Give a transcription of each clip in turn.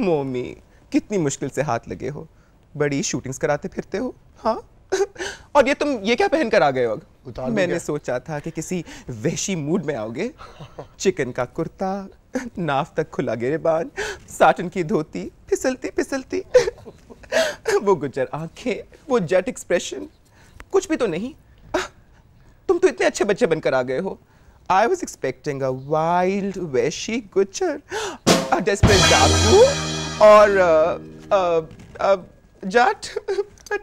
मोमी कितनी मुश्किल से हाथ लगे हो बड़ी शूटिंग्स कराते फिरते हो हाँ और ये तुम ये क्या पहन कर आ गए हो मैंने क्या? सोचा था कि किसी वैशी मूड में आओगे चिकन का कुर्ता नाफ तक खुला गिरेबान साटन की धोती फिसलती फिसलती वो गुजर आंखें वो जेट एक्सप्रेशन कुछ भी तो नहीं तुम तो इतने अच्छे बच्चे बनकर आ गए हो I was expecting a wild वैशी गुजर डेस्परेट डाकू और जाट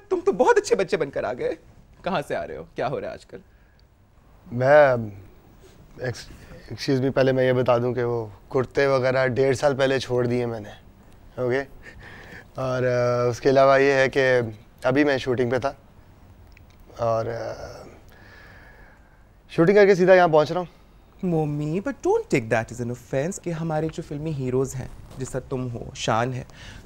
तुम तो बहुत अच्छे बच्चे बनकर आ गए कहाँ से आ रहे हो क्या हो रहा है आजकल मैं एक्सक्यूज़ मी पहले मैं ये बता दूं कि वो कुर्ते वगैरह डेढ़ साल पहले छोड़ दिए मैंने ओके और उसके अलावा ये है कि अभी मैं शूटिंग पे था और शूटिंग करके सीधा यहाँ पहुँच रहा हूँ mommy but don't take that is an offence कि हमारे जो फिल्मी हीरोज़ हैं जैसा तुम हो शान है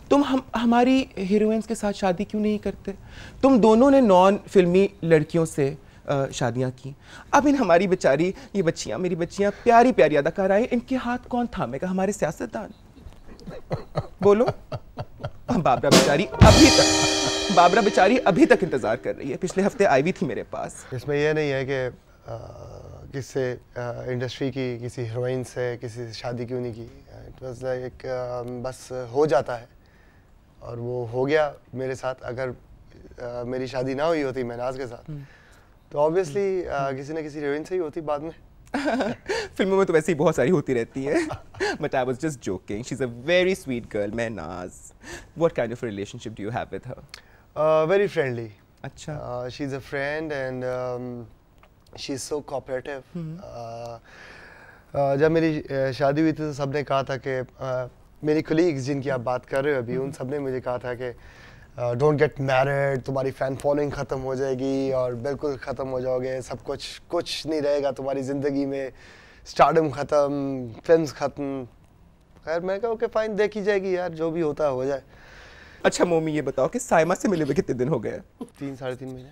तुम हम हमारी हीरोइंस के साथ शादी क्यों नहीं करते तुम दोनों ने नॉन फिल्मी लड़कियों से शादियाँ की अब इन हमारी बेचारी ये बच्चियाँ मेरी बच्चियाँ प्यारी प्यारी अदाकाराएँ इनके हाथ कौन थामेगा हमारे सियासतदान बोलो बाबरा बेचारी अभी तक बाबरा बेचारी अभी तक इंतज़ार कर रही है पिछले हफ्ते आई भी थी मेरे पास इसमें यह नहीं है कि किससे इंडस्ट्री की किसी हीरोइन से किसी से शादी क्यों नहीं की इट वाज लाइक बस हो जाता है और वो हो गया मेरे साथ अगर uh, मेरी शादी ना हुई होती महनाज के साथ हम्म। तो ऑब्वियसली uh, किसी ना किसी हीरोइन से ही होती बाद में फिल्मों में तो वैसे ही बहुत सारी होती रहती है but I was just joking she is a very sweet girl Mahnaz what kind of relationship do you have with her very friendly अच्छा she is a friend and she is so cooperative जब मेरी शादी हुई थी तो सब ने कहा था कि मेरी कुलीग्स जिनकी आप बात कर रहे हो अभी hmm. उन सब ने मुझे कहा था कि डोंट गेट मैरिड तुम्हारी फ़ैन फॉलोइंग ख़त्म हो जाएगी और बिल्कुल ख़त्म हो जाओगे सब कुछ कुछ नहीं रहेगा तुम्हारी ज़िंदगी में स्टार्डम ख़त्म फिल्म ख़त्म खैर मैं कहा ओके फ़ाइन देखी जाएगी यार जो भी होता हो जाए अच्छा मोमी ये बताओ कि साइमा से मिले हुए कितने दिन हो गए तीन साढ़े तीन महीने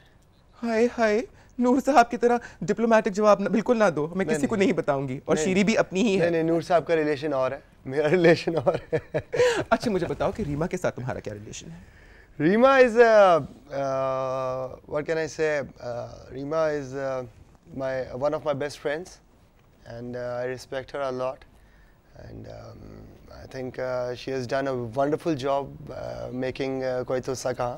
हाय हाय नूर साहब की तरह डिप्लोमेटिक जवाब बिल्कुल ना दो मैं किसी को नहीं बताऊंगी और शीरी भी अपनी ही है नूर साहब का रिलेशन और है मेरा रिलेशन और है अच्छा मुझे बताओ कि रीमा के साथ तुम्हारा क्या रिलेशन है Reema is what can I say Reema is my one of my best friends and I respect her a lot and I think she has done a wonderful job making कोई तो सका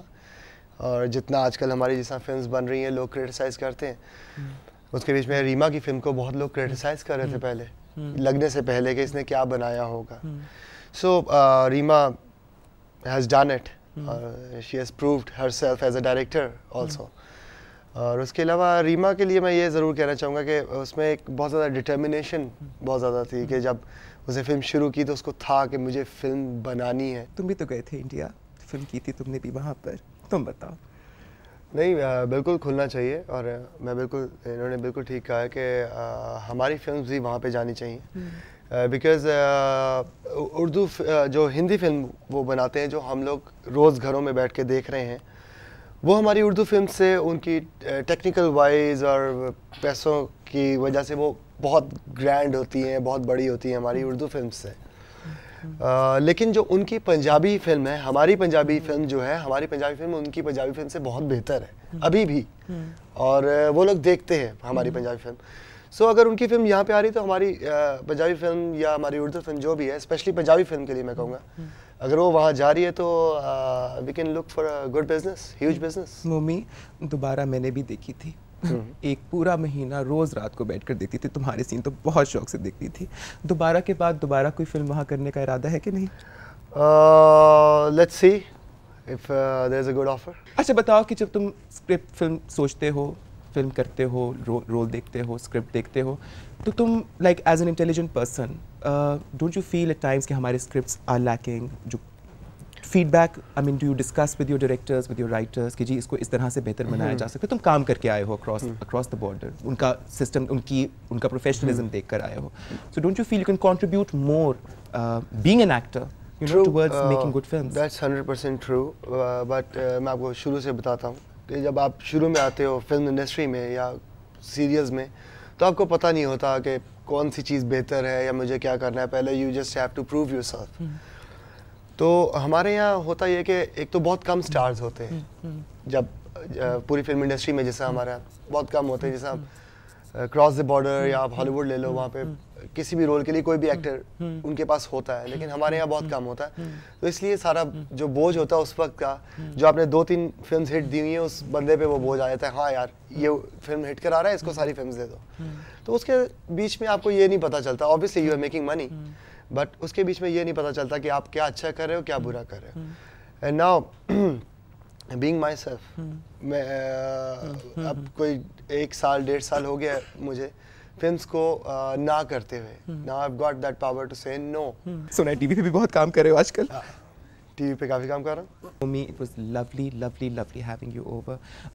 और जितना आजकल हमारी जैसा फिल्म बन रही हैं लोग क्रिटिसाइज़ करते हैं हम्म। उसके बीच में रीमा की फिल्म को बहुत लोग क्रिटिसाइज़ कर रहे थे हम्म। पहले हम्म। लगने से पहले कि इसने क्या बनाया होगा so uh, Reema has done it she has proved herself as a director also और उसके अलावा रीमा के लिए मैं ये ज़रूर कहना चाहूँगा कि उसमें एक बहुत ज़्यादा डिटर्मिनेशन बहुत ज़्यादा थी कि जब उसने फिल्म शुरू की तो उसको था कि मुझे फिल्म बनानी है तुम भी तो गए थे इंडिया फिल्म की थी तुमने भी वहाँ पर तुम बताओ नहीं बिल्कुल खुलना चाहिए और मैं बिल्कुल इन्होंने बिल्कुल ठीक कहा कि हमारी फिल्म भी वहाँ पे जानी चाहिए बिकॉज हम्म। उर्दू जो हिंदी फिल्म वो बनाते हैं जो हम लोग रोज़ घरों में बैठ के देख रहे हैं वो हमारी उर्दू फिल्म से उनकी टेक्निकल वाइज और पैसों की वजह से वो बहुत ग्रैंड होती हैं बहुत बड़ी होती हैं हमारी उर्दू फिल्म से आ, लेकिन जो उनकी पंजाबी फिल्म है हमारी पंजाबी फिल्म जो है हमारी पंजाबी फिल्म उनकी पंजाबी फिल्म से बहुत बेहतर है हम्म। अभी भी हम्म। और वो लोग देखते हैं हमारी हम्म। पंजाबी फिल्म सो अगर उनकी फिल्म यहाँ पे आ रही तो हमारी पंजाबी फिल्म या हमारी उर्दू फिल्म जो भी है स्पेशली पंजाबी फिल्म के लिए मैं कहूँगा अगर वो वहाँ जा रही है तो we can look for good business huge business mummy दोबारा मैंने भी देखी थी हम्म। एक पूरा महीना रोज़ रात को बैठ कर देखती थी तुम्हारे सीन तो बहुत शौक से देखती थी दोबारा के बाद दोबारा कोई फिल्म वहाँ करने का इरादा है कि नहीं let's see if there is a good offer अच्छा बताओ कि जब तुम स्क्रिप्ट फिल्म सोचते हो फिल्म करते हो रो, रोल देखते हो स्क्रिप्ट देखते हो तो तुम like as an intelligent person don't you feel at times कि हमारे स्क्रिप्ट्स आर लैकिंग जो feedback I mean do you discuss with your directors with your writers कि जी इसको इस तरह से बेहतर बनाया जा हम्म। सकता है तुम काम करके आए हो अक्रॉस अक्रॉस द बॉर्डर उनका सिस्टम उनकी उनका प्रोफेशनलिज्म देख कर आए हो so don't you feel you can contribute more being an actor You know, towards uh, making good films. That's 100% true. Uh, but uh, मैं आपको शुरू से बताता हूँ कि जब आप शुरू में आते हो फिल्म इंडस्ट्री में या सीरियल्स में तो आपको पता नहीं होता कि कौन सी चीज़ बेहतर है या मुझे क्या करना है पहले you just have to prove yourself तो हमारे यहाँ होता यह कि एक तो बहुत कम स्टार्स होते हैं हम्म, हम्म। जब पूरी फिल्म इंडस्ट्री में जैसा हमारा बहुत कम होते हैं जैसा क्रॉस द बॉर्डर या आप हॉलीवुड ले लो हम्म, वहाँ पे किसी भी रोल के लिए कोई भी एक्टर उनके पास होता है लेकिन हमारे यहाँ बहुत कम होता है तो इसलिए सारा जो बोझ होता है उस वक्त का जो आपने दो तीन फिल्म हिट दी हुई हैं उस बंदे पे वो बोझ आ जाता है हाँ यार ये फिल्म हिट करा रहा है इसको सारी फिल्म दे दो तो उसके बीच में आपको ये नहीं पता चलता obviously you are making money but उसके बीच में ये नहीं पता चलता कि आप क्या अच्छा कर रहे हो क्या हम्म। बुरा कर रहे हो and now being myself मैं uh, अब हम्म। कोई एक साल डेढ़ साल हो गया मुझे फिल्म को uh, ना करते हुए now I got that power to say no सुना टीवी पे भी बहुत काम कर रहे हो आजकल टीवी हाँ। पे काफ़ी काम कर रहा हूँ it lovely lovely lovely having you over